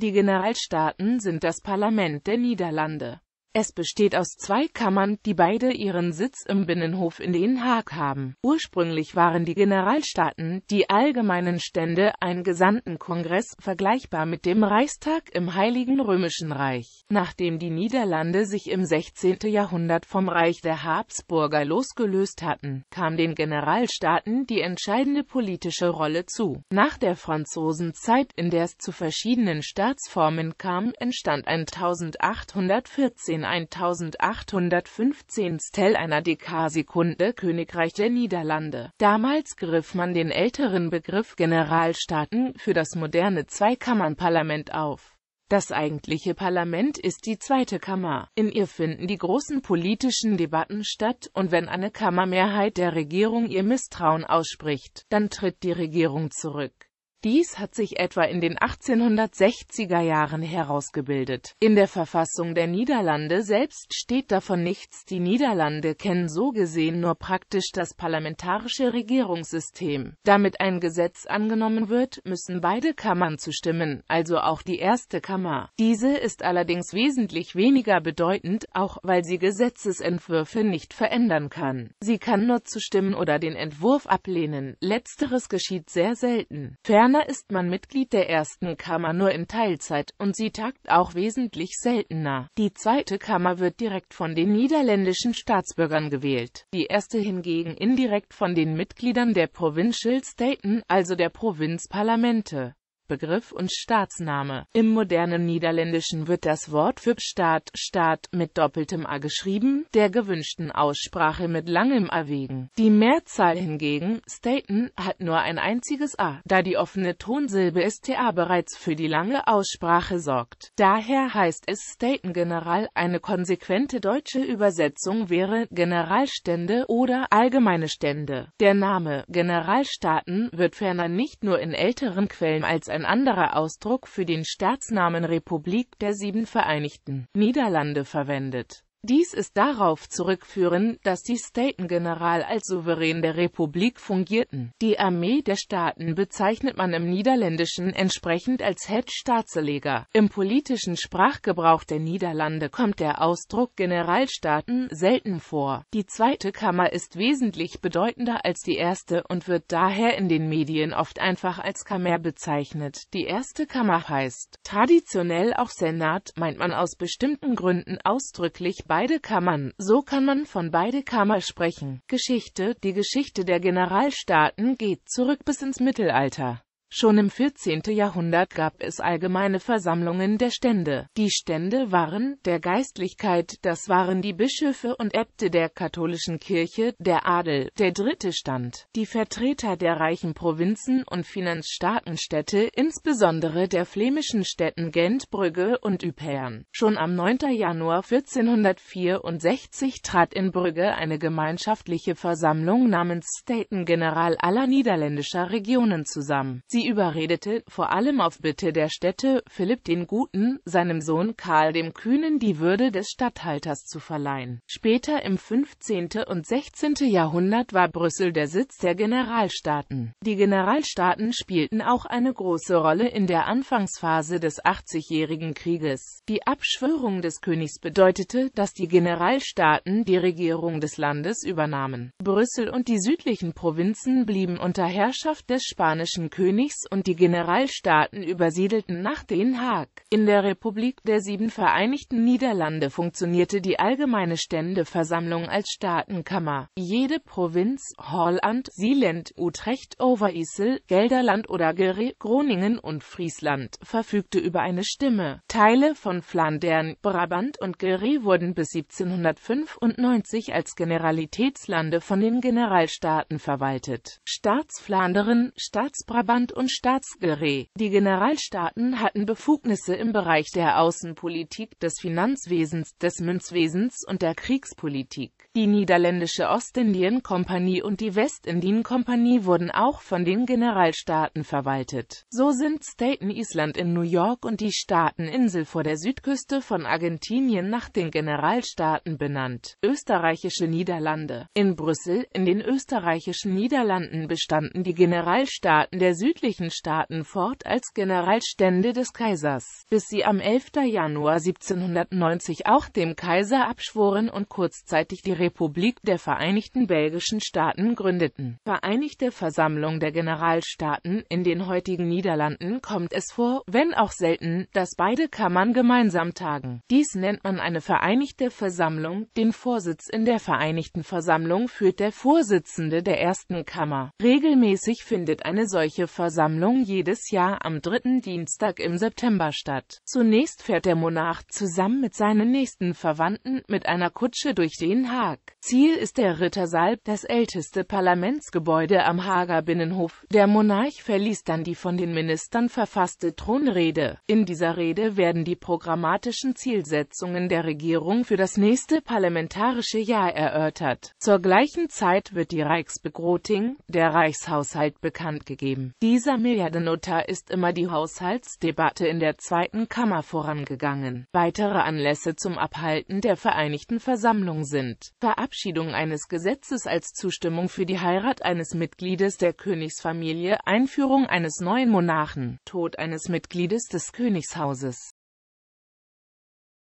Die Generalstaaten sind das Parlament der Niederlande. Es besteht aus zwei Kammern, die beide ihren Sitz im Binnenhof in Den Haag haben. Ursprünglich waren die Generalstaaten, die allgemeinen Stände, ein Gesandtenkongress, vergleichbar mit dem Reichstag im Heiligen Römischen Reich. Nachdem die Niederlande sich im 16. Jahrhundert vom Reich der Habsburger losgelöst hatten, kam den Generalstaaten die entscheidende politische Rolle zu. Nach der Franzosenzeit, in der es zu verschiedenen Staatsformen kam, entstand ein 1814 den 1815 Stell einer Dekarsekunde Königreich der Niederlande. Damals griff man den älteren Begriff Generalstaaten für das moderne Zweikammernparlament auf. Das eigentliche Parlament ist die zweite Kammer. In ihr finden die großen politischen Debatten statt, und wenn eine Kammermehrheit der Regierung ihr Misstrauen ausspricht, dann tritt die Regierung zurück. Dies hat sich etwa in den 1860er Jahren herausgebildet. In der Verfassung der Niederlande selbst steht davon nichts. Die Niederlande kennen so gesehen nur praktisch das parlamentarische Regierungssystem. Damit ein Gesetz angenommen wird, müssen beide Kammern zustimmen, also auch die erste Kammer. Diese ist allerdings wesentlich weniger bedeutend, auch weil sie Gesetzesentwürfe nicht verändern kann. Sie kann nur zustimmen oder den Entwurf ablehnen. Letzteres geschieht sehr selten. Ferner Ferner ist man Mitglied der ersten Kammer nur in Teilzeit und sie tagt auch wesentlich seltener. Die zweite Kammer wird direkt von den niederländischen Staatsbürgern gewählt, die erste hingegen indirekt von den Mitgliedern der Provincial Staten, also der Provinzparlamente. Begriff und Staatsname. Im modernen Niederländischen wird das Wort für Staat, Staat mit doppeltem A geschrieben, der gewünschten Aussprache mit langem A wegen. Die Mehrzahl hingegen, Staten, hat nur ein einziges A, da die offene Tonsilbe STA bereits für die lange Aussprache sorgt. Daher heißt es Staten General, eine konsequente deutsche Übersetzung wäre Generalstände oder allgemeine Stände. Der Name Generalstaaten wird ferner nicht nur in älteren Quellen als ein ein anderer Ausdruck für den Staatsnamen Republik der Sieben Vereinigten Niederlande verwendet dies ist darauf zurückführen, dass die Staten-General als Souverän der Republik fungierten. Die Armee der Staaten bezeichnet man im Niederländischen entsprechend als het Staatsleger. Im politischen Sprachgebrauch der Niederlande kommt der Ausdruck Generalstaaten selten vor. Die zweite Kammer ist wesentlich bedeutender als die erste und wird daher in den Medien oft einfach als Kammer bezeichnet. Die erste Kammer heißt traditionell auch Senat, meint man aus bestimmten Gründen ausdrücklich beide Kammern, so kann man von beide Kammer sprechen. Geschichte Die Geschichte der Generalstaaten geht zurück bis ins Mittelalter. Schon im 14. Jahrhundert gab es allgemeine Versammlungen der Stände. Die Stände waren, der Geistlichkeit, das waren die Bischöfe und Äbte der katholischen Kirche, der Adel, der dritte Stand, die Vertreter der reichen Provinzen und finanzstarken Städte, insbesondere der flämischen Städten Gent, Brügge und Ypern. Schon am 9. Januar 1464 trat in Brügge eine gemeinschaftliche Versammlung namens Staten General aller niederländischer Regionen zusammen. Sie Sie überredete, vor allem auf Bitte der Städte, Philipp den Guten, seinem Sohn Karl dem Kühnen die Würde des Statthalters zu verleihen. Später im 15. und 16. Jahrhundert war Brüssel der Sitz der Generalstaaten. Die Generalstaaten spielten auch eine große Rolle in der Anfangsphase des 80-jährigen Krieges. Die Abschwörung des Königs bedeutete, dass die Generalstaaten die Regierung des Landes übernahmen. Brüssel und die südlichen Provinzen blieben unter Herrschaft des spanischen Königs Reichs und die Generalstaaten übersiedelten nach Den Haag. In der Republik der Sieben Vereinigten Niederlande funktionierte die Allgemeine Ständeversammlung als Staatenkammer. Jede Provinz, Holland, Sieland, Utrecht, Overijssel, Gelderland oder Gere, Groningen und Friesland, verfügte über eine Stimme. Teile von Flandern, Brabant und Gere wurden bis 1795 als Generalitätslande von den Generalstaaten verwaltet. Staatsflanderen, Staatsbrabant und Staatsgerät. Die Generalstaaten hatten Befugnisse im Bereich der Außenpolitik, des Finanzwesens, des Münzwesens und der Kriegspolitik. Die niederländische Ostindien-Kompanie und die Westindien-Kompanie wurden auch von den Generalstaaten verwaltet. So sind Staten Island in New York und die Staateninsel vor der Südküste von Argentinien nach den Generalstaaten benannt. Österreichische Niederlande In Brüssel, in den österreichischen Niederlanden bestanden die Generalstaaten der südlichen Staaten fort als Generalstände des Kaisers, bis sie am 11. Januar 1790 auch dem Kaiser abschworen und kurzzeitig die Republik der Vereinigten Belgischen Staaten gründeten. Vereinigte Versammlung der Generalstaaten In den heutigen Niederlanden kommt es vor, wenn auch selten, dass beide Kammern gemeinsam tagen. Dies nennt man eine Vereinigte Versammlung. Den Vorsitz in der Vereinigten Versammlung führt der Vorsitzende der ersten Kammer. Regelmäßig findet eine solche Versammlung jedes Jahr am dritten Dienstag im September statt. Zunächst fährt der Monarch zusammen mit seinen nächsten Verwandten mit einer Kutsche durch Den Haar. Park. Ziel ist der Rittersaal, das älteste Parlamentsgebäude am Hager Binnenhof. Der Monarch verließ dann die von den Ministern verfasste Thronrede. In dieser Rede werden die programmatischen Zielsetzungen der Regierung für das nächste parlamentarische Jahr erörtert. Zur gleichen Zeit wird die Reichsbegroting, der Reichshaushalt, bekannt gegeben. Dieser Milliardenotar ist immer die Haushaltsdebatte in der zweiten Kammer vorangegangen. Weitere Anlässe zum Abhalten der Vereinigten Versammlung sind Verabschiedung eines Gesetzes als Zustimmung für die Heirat eines Mitgliedes der Königsfamilie, Einführung eines neuen Monarchen, Tod eines Mitgliedes des Königshauses